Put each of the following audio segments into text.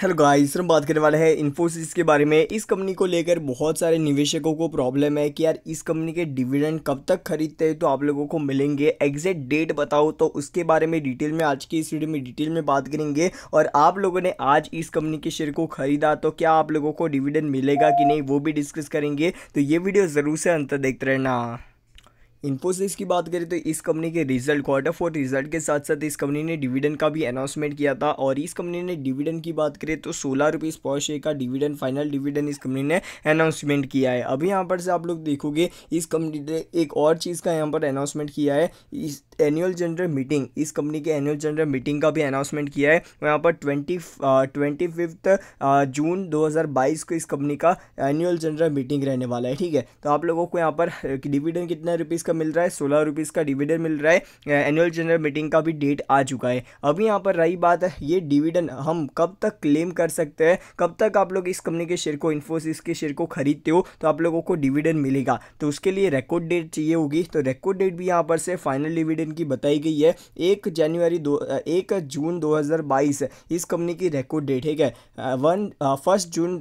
hello guys हम बात करने वाले हैं इन्फोसिस के बारे में इस कंपनी को लेकर बहुत सारे निवेशकों को प्रॉब्लम है कि यार इस कंपनी के डिविडेंड कब तक खरीदते हैं तो आप लोगों को मिलेंगे एग्जैक्ट डेट बताओ तो उसके बारे में डिटेल में आज की इस वीडियो में डिटेल में बात करेंगे और आप लोगों ने आज इस कंपनी के शेयर को खरीदा तो क्या आप लोगों को डिविडेंड मिलेगा कि नहीं वो भी डिस्कस करेंगे तो ये वीडियो ज़रूर से अंतर देखते रहना इन्फोसिस की बात करें तो इस कंपनी के रिजल्ट क्वार्टर फोर रिजल्ट के साथ साथ इस कंपनी ने डिविडेंड का भी अनाउंसमेंट किया था और इस कंपनी ने डिविडेंड की बात करें तो सोलह रुपीज़ पर शेयर का डिविडेंड फाइनल डिविडेंड इस कंपनी ने अनाउंसमेंट किया है अभी यहाँ पर से आप लोग देखोगे इस कंपनी ने एक और चीज़ का यहाँ पर अनाउंसमेंट किया है इस एनुअल जनरल मीटिंग इस कंपनी के एनुअल जनरल मीटिंग का भी अनाउंसमेंट किया है यहाँ पर ट्वेंटी ट्वेंटी फिफ्थ जून 2022 को इस कंपनी का एनुअल जनरल मीटिंग रहने वाला है ठीक है तो आप लोगों को यहाँ पर डिविडेंड कितना रुपीज़ का मिल रहा है सोलह रुपीज़ का डिविडेंड मिल रहा है एनुअल जनरल मीटिंग का भी डेट आ चुका है अब यहाँ पर रही बात है ये डिविडेंड हम कब तक क्लेम कर सकते हैं कब तक आप लोग इस कंपनी के शेयर को इन्फोसिस के शेयर को खरीदते हो तो आप लोगों को डिविडेंड मिलेगा तो उसके लिए रिकॉर्ड डेट चाहिए होगी तो रिकॉर्ड डेट भी यहाँ पर से फाइनल डिविडेंड की बताई गई है एक जनवरी दो एक जून 2022 इस कंपनी की रिकॉर्ड डेट है one first June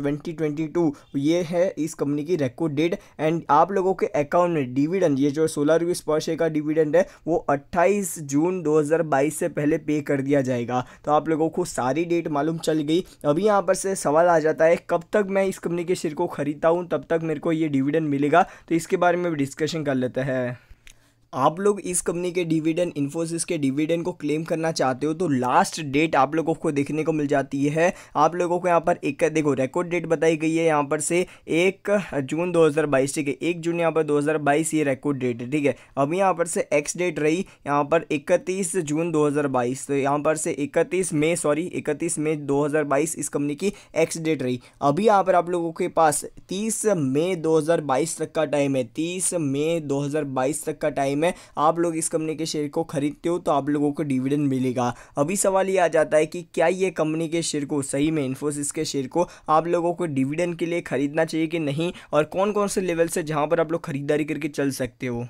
twenty two ये है इस कंपनी की रिकॉर्ड डेट एंड आप लोगों के अकाउंट में डिविडेंड ये जो सोलह रुपीज़ पर शेयर का डिविडेंड है वो अट्ठाईस जून 2022 से पहले पे कर दिया जाएगा तो आप लोगों को सारी डेट मालूम चल गई अभी यहाँ पर से सवाल आ जाता है कब तक मैं इस कंपनी के शेयर को खरीदता हूँ तब तक मेरे को ये डिविडेंड मिलेगा तो इसके बारे में भी डिस्कशन कर लेते हैं आप लोग इस कंपनी के डिविडेंड इन्फोसिस के डिविडेंड को क्लेम करना चाहते हो तो लास्ट डेट आप लोगों को देखने को मिल जाती है आप लोगों को यहाँ पर एक देखो रिकॉर्ड डेट बताई गई है यहाँ पर से एक जून 2022 ठीक है एक जून यहाँ पर 2022 ये रिकॉर्ड डेट है ठीक है अब यहाँ पर से एक्स डेट रही यहाँ पर इकतीस जून दो तो यहाँ पर से इकतीस मई सॉरी इकतीस मई दो इस कंपनी की एक्स डेट रही अभी यहाँ पर आप लोगों के पास तीस मई दो तक का टाइम है तीस मई दो तक का टाइम है में आप लोग इस कंपनी के शेयर को खरीदते हो तो आप लोगों को डिविडेंड मिलेगा अभी सवाल ये आ जाता है कि क्या ये कंपनी के शेयर को सही में इन्फोसिस के शेयर को आप लोगों को डिविडेंड के लिए खरीदना चाहिए कि नहीं और कौन कौन से लेवल से जहाँ पर आप लोग खरीदारी करके चल सकते हो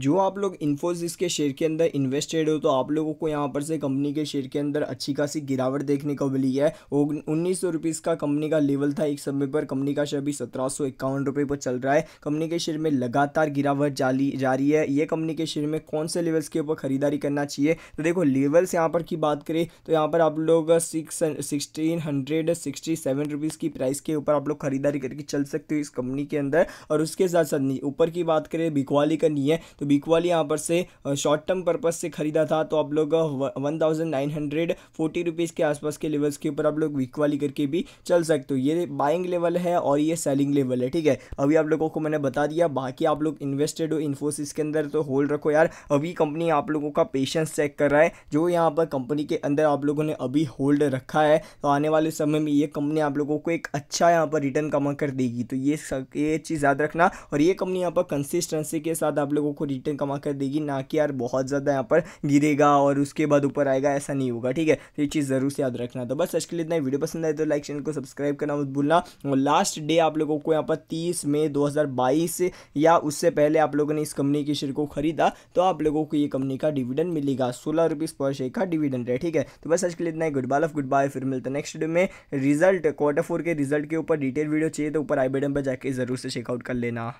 जो आप लोग इन्फोसिस के शेयर के अंदर इन्वेस्टेड हो तो आप लोगों को यहाँ पर से कंपनी के शेयर के अंदर अच्छी खासी गिरावट देखने को मिली है उन्नीस सौ रुपीज़ का कंपनी का लेवल था एक समय पर कंपनी का शेयर भी सत्रह सौ इक्यावन रुपये पर चल रहा है कंपनी के शेयर में लगातार गिरावट जाली जा रही है ये कंपनी के शेयर में कौन से लेवल्स के ऊपर खरीदारी करना चाहिए तो देखो लेवल्स यहाँ पर की बात करें तो यहाँ पर आप लोग six sixteen hundred sixty seven rupees की प्राइस के ऊपर आप लोग खरीदारी करके चल सकते हो इस कंपनी के अंदर और उसके साथ साथ ऊपर की बात करें बिकवाली करनी है तो बिकवाल यहाँ पर से शॉर्ट टर्म पर्पज़ से ख़रीदा था तो आप लोग one thousand nine hundred forty rupees के आसपास के लेवल्स के ऊपर आप लोग बिकवाली करके भी चल सकते हो ये बाइंग लेवल है और ये सेलिंग लेवल है ठीक है अभी आप लोगों को मैंने बता दिया बाकी आप लोग इन्वेस्टेड हो इन्फोसिस के अंदर तो होल्ड रखो यार अभी कंपनी आप लोगों का पेशेंस चेक कर रहा है जो यहाँ पर कंपनी के अंदर आप लोगों ने अभी होल्ड रखा है तो आने वाले समय में ये कंपनी आप लोगों को एक अच्छा यहाँ पर रिटर्न कमा कर देगी तो ये ये चीज़ याद रखना और ये कंपनी यहाँ पर कंसिस्टेंसी के साथ आप लोगों को रिटर्न कमा कर देगी ना कि यार बहुत ज़्यादा यहाँ पर गिरेगा और उसके बाद ऊपर आएगा ऐसा नहीं होगा ठीक है तो ये चीज़ ज़रूर से याद रखना तो बस आज के लिए इतना वीडियो पसंद आए तो लाइक चैनल को सब्सक्राइब करना मत भूलना और लास्ट डे आप लोगों को यहाँ पर तीस मई दो या उससे पहले आप लोगों ने इस कंपनी के शेयर को खरीदा तो आप लोगों को ये कंपनी का डिविडेंड मिलेगा सोलह रुपीज़ पर शेयर का डिविडेंड है ठीक है तो बस आज के लिए इतना ही good bye of good bye फिर मिलते हैं नेक्स्ट डे में रिजल्ट क्वार्टर फोर के रिजल्ट के ऊपर डिटेल वीडियो चाहिए तो ऊपर आई बटन पर जाके ज़रूर से चेकआउट कर लेना